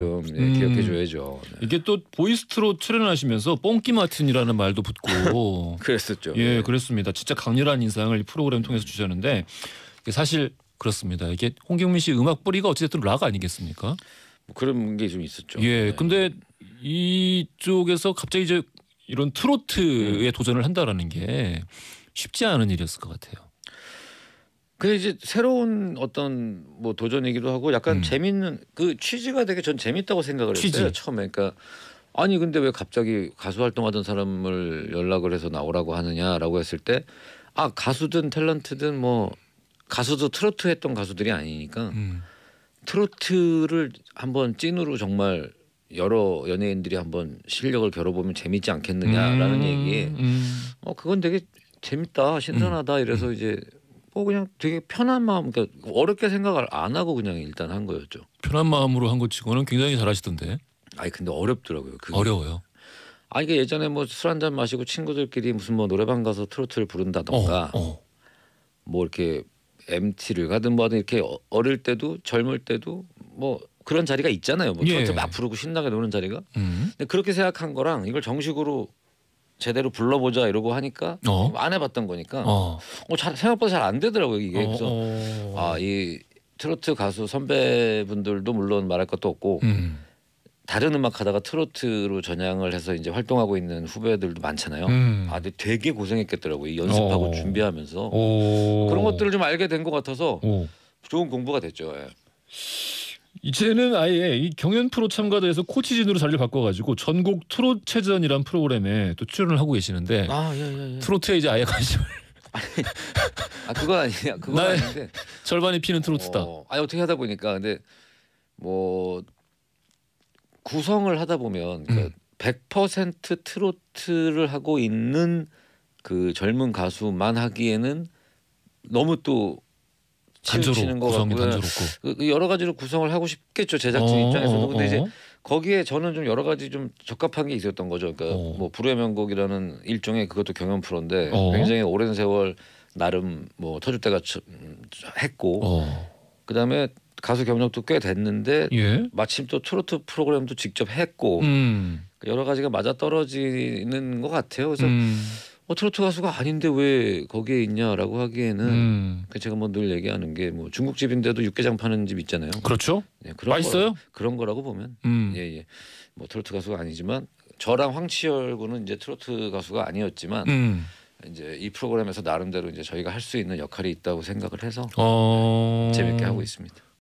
좀 예, 음. 기억해 줘야죠. 네. 이게 또 보이스트로 출연하시면서 뽕기 마틴이라는 말도 붙고 그랬었죠. 예, 네. 그랬습니다. 진짜 강렬한 인상을 이 프로그램 통해서 주셨는데 사실 그렇습니다. 이게 홍경민 씨 음악 뿌리가 어쨌든 락 아니겠습니까? 뭐 그런 게 좀 있었죠. 예, 네. 근데 이쪽에서 갑자기 이제 이런 트로트에 도전을 한다라는 게 쉽지 않은 일이었을 것 같아요. 근데 이제 새로운 어떤 뭐 도전이기도 하고 약간 음. 재밌는 그 취지가 되게 전 재밌다고 생각을 취지. 했어요 처음에 그러니까 아니 근데 왜 갑자기 가수 활동하던 사람을 연락을 해서 나오라고 하느냐라고 했을 때 아 가수든 탤런트든 뭐 가수도 트로트 했던 가수들이 아니니까 음. 트로트를 한번 찐으로 정말 여러 연예인들이 한번 실력을 겨뤄보면 재밌지 않겠느냐라는 음. 얘기. 음. 어 그건 되게 재밌다 신선하다 음, 음. 이래서 이제 뭐 그냥 되게 편한 마음 그러니까 어렵게 생각을 안 하고 그냥 일단 한 거였죠. 편한 마음으로 한 것 치고는 굉장히 잘하시던데. 아니 근데 어렵더라고요. 그게. 어려워요. 아 이게 그러니까 예전에 뭐 술 한 잔 마시고 친구들끼리 무슨 뭐 노래방 가서 트로트를 부른다던가 어, 어. 뭐 이렇게 MT를 가든 뭐든 이렇게 어, 어릴 때도 젊을 때도 뭐 그런 자리가 있잖아요. 뭐 예. 트로트 막 부르고 신나게 노는 자리가. 음. 근데 그렇게 생각한 거랑 이걸 정식으로 제대로 불러보자 이러고 하니까 어? 안 해봤던 거니까 어. 어 잘, 생각보다 잘 안 되더라고요 이게 어, 그래서 어. 아이 트로트 가수 선배분들도 물론 말할 것도 없고 음. 다른 음악 하다가 트로트로 전향을 해서 이제 활동하고 있는 후배들도 많잖아요. 음. 아, 근데 되게 고생했겠더라고요. 연습하고 오. 어. 준비하면서 오. 그런 것들을 좀 알게 된 것 같아서 오. 좋은 공부가 됐죠. 예. 이제는 아예 이 경연 프로 참가자에서 코치진으로 자리를 바꿔가지고 전국 트로트체전이란 프로그램에 또 출연을 하고 계시는데 아, 예, 예, 예. 트로트에 이제 아예 관심을 아 그건 아니야 그건 나의 아닌데 절반이 피는 트로트다. 어, 아 어떻게 하다 보니까 근데 뭐 구성을 하다 보면 그100% 그러니까 음. 트로트를 하고 있는 그 젊은 가수만 하기에는 너무 또 치우치는 것 같고요. 단조 그, 그 여러 가지로 구성을 하고 싶겠죠 제작진 어, 입장에서도. 근데 어. 이제 어. 거기에 저는 좀 여러 가지 좀 적합한 게 있었던 거죠. 그러니까 어. 뭐 불의 후 명곡이라는 일종의 그것도 경연 프로인데 어. 굉장히 오랜 세월 나름 뭐 터줄 때가 했고 그다음에 가수 경력도 꽤 됐는데 예? 마침 또 트로트 프로그램도 직접 했고 음. 여러 가지가 맞아 떨어지는 것 같아요. 그래서 음. 어, 트로트 가수가 아닌데 왜 거기에 있냐라고 하기에는 음. 그 제가 뭐 늘 얘기하는 게뭐 중국집인데도 육개장 파는 집 있잖아요. 그렇죠. 네, 그런 맛있어요? 거, 그런 거라고 보면 음. 예 예. 뭐 트로트 가수가 아니지만 저랑 황치열 군은 이제 트로트 가수가 아니었지만 음. 이제 이 프로그램에서 나름대로 이제 저희가 할 수 있는 역할이 있다고 생각을 해서 어... 재밌게 하고 있습니다.